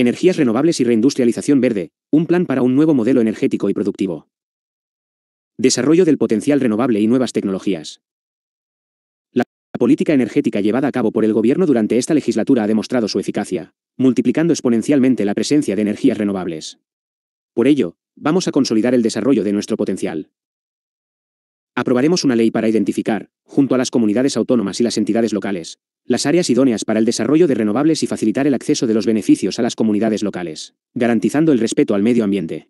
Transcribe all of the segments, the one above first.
Energías renovables y reindustrialización verde, un plan para un nuevo modelo energético y productivo. Desarrollo del potencial renovable y nuevas tecnologías. La política energética llevada a cabo por el Gobierno durante esta legislatura ha demostrado su eficacia, multiplicando exponencialmente la presencia de energías renovables. Por ello, vamos a consolidar el desarrollo de nuestro potencial. Aprobaremos una ley para identificar, junto a las comunidades autónomas y las entidades locales, las áreas idóneas para el desarrollo de renovables y facilitar el acceso de los beneficios a las comunidades locales, garantizando el respeto al medio ambiente.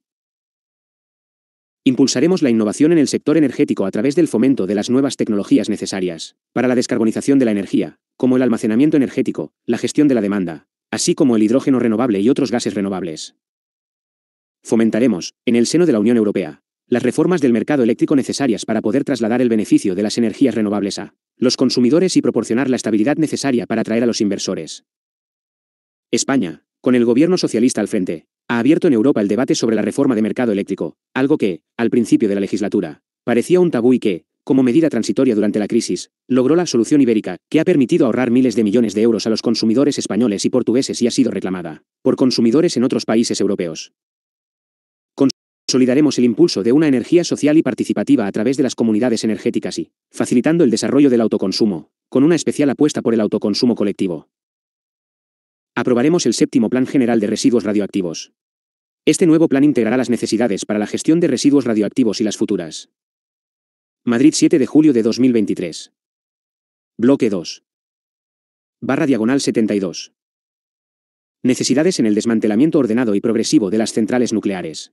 Impulsaremos la innovación en el sector energético a través del fomento de las nuevas tecnologías necesarias para la descarbonización de la energía, como el almacenamiento energético, la gestión de la demanda, así como el hidrógeno renovable y otros gases renovables. Fomentaremos, en el seno de la Unión Europea, las reformas del mercado eléctrico necesarias para poder trasladar el beneficio de las energías renovables a los consumidores y proporcionar la estabilidad necesaria para atraer a los inversores. España, con el gobierno socialista al frente, ha abierto en Europa el debate sobre la reforma de mercado eléctrico, algo que, al principio de la legislatura, parecía un tabú y que, como medida transitoria durante la crisis, logró la solución ibérica, que ha permitido ahorrar miles de millones de euros a los consumidores españoles y portugueses y ha sido reclamada por consumidores en otros países europeos. Solidaremos el impulso de una energía social y participativa a través de las comunidades energéticas y, facilitando el desarrollo del autoconsumo, con una especial apuesta por el autoconsumo colectivo. Aprobaremos el séptimo Plan General de Residuos Radioactivos. Este nuevo plan integrará las necesidades para la gestión de residuos radioactivos y las futuras. Madrid 7 de julio de 2023. Bloque 2. Barra diagonal 72. Necesidades en el desmantelamiento ordenado y progresivo de las centrales nucleares.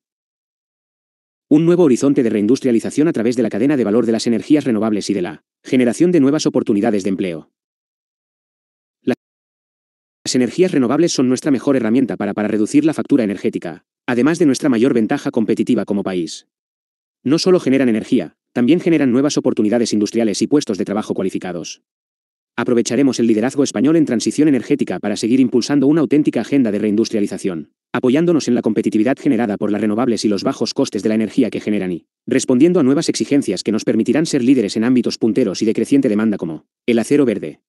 Un nuevo horizonte de reindustrialización a través de la cadena de valor de las energías renovables y de la generación de nuevas oportunidades de empleo. Las energías renovables son nuestra mejor herramienta para, para reducir la factura energética, además de nuestra mayor ventaja competitiva como país. No solo generan energía, también generan nuevas oportunidades industriales y puestos de trabajo cualificados. Aprovecharemos el liderazgo español en transición energética para seguir impulsando una auténtica agenda de reindustrialización, apoyándonos en la competitividad generada por las renovables y los bajos costes de la energía que generan y respondiendo a nuevas exigencias que nos permitirán ser líderes en ámbitos punteros y de creciente demanda como el acero verde.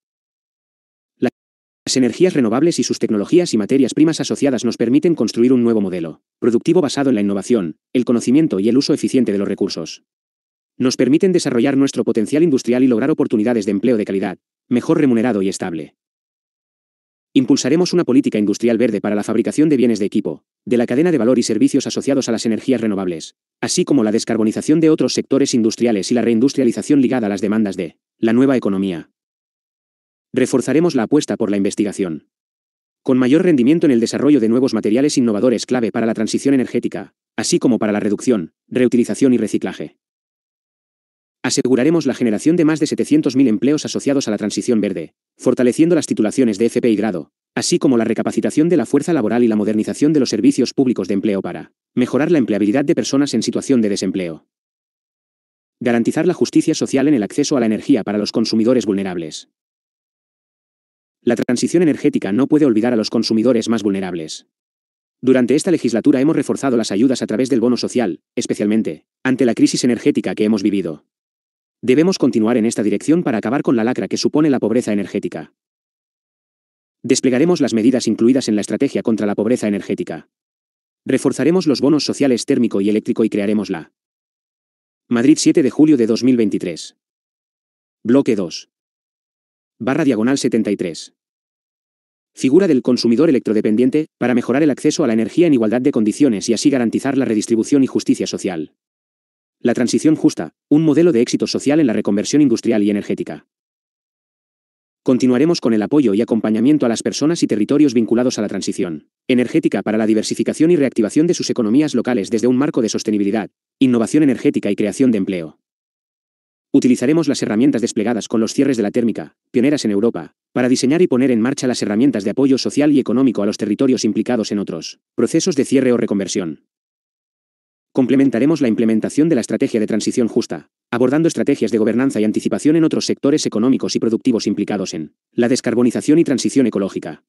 Las energías renovables y sus tecnologías y materias primas asociadas nos permiten construir un nuevo modelo, productivo basado en la innovación, el conocimiento y el uso eficiente de los recursos. Nos permiten desarrollar nuestro potencial industrial y lograr oportunidades de empleo de calidad, mejor remunerado y estable. Impulsaremos una política industrial verde para la fabricación de bienes de equipo, de la cadena de valor y servicios asociados a las energías renovables, así como la descarbonización de otros sectores industriales y la reindustrialización ligada a las demandas de la nueva economía. Reforzaremos la apuesta por la investigación. Con mayor rendimiento en el desarrollo de nuevos materiales innovadores clave para la transición energética, así como para la reducción, reutilización y reciclaje. Aseguraremos la generación de más de 700.000 empleos asociados a la transición verde, fortaleciendo las titulaciones de FP y grado, así como la recapacitación de la fuerza laboral y la modernización de los servicios públicos de empleo para mejorar la empleabilidad de personas en situación de desempleo. Garantizar la justicia social en el acceso a la energía para los consumidores vulnerables. La transición energética no puede olvidar a los consumidores más vulnerables. Durante esta legislatura hemos reforzado las ayudas a través del bono social, especialmente, ante la crisis energética que hemos vivido. Debemos continuar en esta dirección para acabar con la lacra que supone la pobreza energética. Desplegaremos las medidas incluidas en la estrategia contra la pobreza energética. Reforzaremos los bonos sociales térmico y eléctrico y crearemos la Madrid 7 de julio de 2023. Bloque 2. Barra diagonal 73. Figura del consumidor electrodependiente, para mejorar el acceso a la energía en igualdad de condiciones y así garantizar la redistribución y justicia social. La transición justa, un modelo de éxito social en la reconversión industrial y energética. Continuaremos con el apoyo y acompañamiento a las personas y territorios vinculados a la transición energética para la diversificación y reactivación de sus economías locales desde un marco de sostenibilidad, innovación energética y creación de empleo. Utilizaremos las herramientas desplegadas con los cierres de la térmica, pioneras en Europa, para diseñar y poner en marcha las herramientas de apoyo social y económico a los territorios implicados en otros procesos de cierre o reconversión. Complementaremos la implementación de la estrategia de transición justa, abordando estrategias de gobernanza y anticipación en otros sectores económicos y productivos implicados en la descarbonización y transición ecológica,